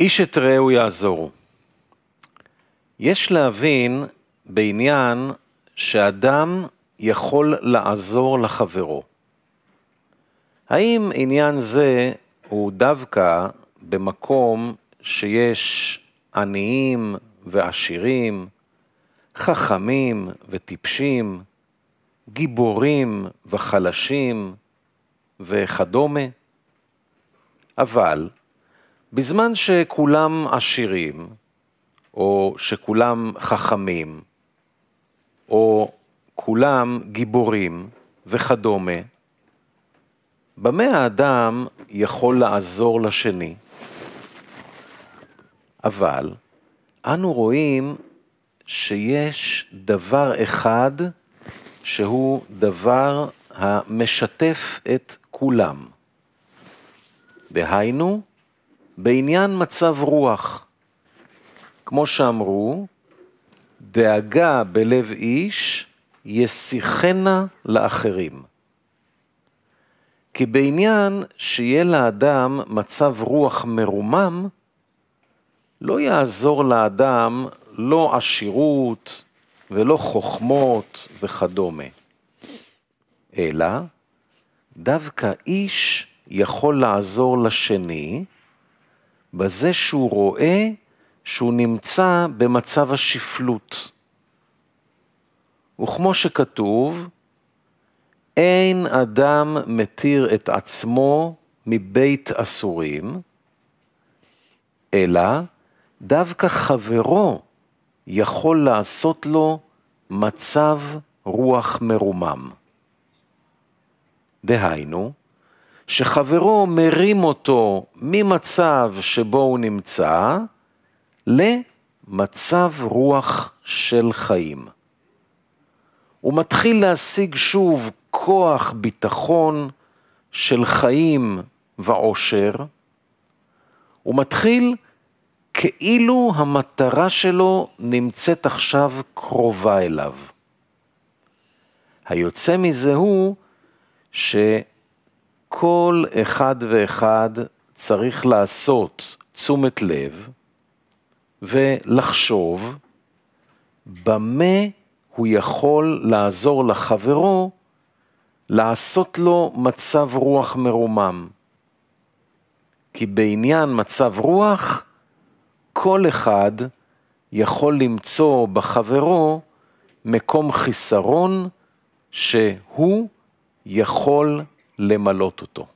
איש את רעהו יעזורו. יש להבין בעניין שאדם יכול לעזור לחברו. האם עניין זה הוא דווקא במקום שיש עניים ועשירים, חכמים וטיפשים, גיבורים וחלשים וכדומה? אבל בזמן שכולם עשירים, או שכולם חכמים, או כולם גיבורים וכדומה, במה האדם יכול לעזור לשני? אבל אנו רואים שיש דבר אחד שהוא דבר המשתף את כולם. דהיינו, בעניין מצב רוח. כמו שאמרו, דאגה בלב איש ישיחנה לאחרים. כי בעניין שיהיה לאדם מצב רוח מרומם, לא יעזור לאדם לא עשירות ולא חוכמות וכדומה, אלא דווקא איש יכול לעזור לשני, בזה שהוא רואה שהוא נמצא במצב השפלות. וכמו שכתוב, אין אדם מתיר את עצמו מבית אסורים, אלא דווקא חברו יכול לעשות לו מצב רוח מרומם. דהיינו, שחברו מרים אותו ממצב שבו הוא נמצא למצב רוח של חיים. הוא מתחיל להשיג שוב כוח ביטחון של חיים ועושר. הוא מתחיל כאילו המטרה שלו נמצאת עכשיו קרובה אליו. היוצא מזה הוא ש... כל אחד ואחד צריך לעשות תשומת לב ולחשוב במה הוא יכול לעזור לחברו לעשות לו מצב רוח מרומם. כי בעניין מצב רוח, כל אחד יכול למצוא בחברו מקום חיסרון שהוא יכול למלות אותו.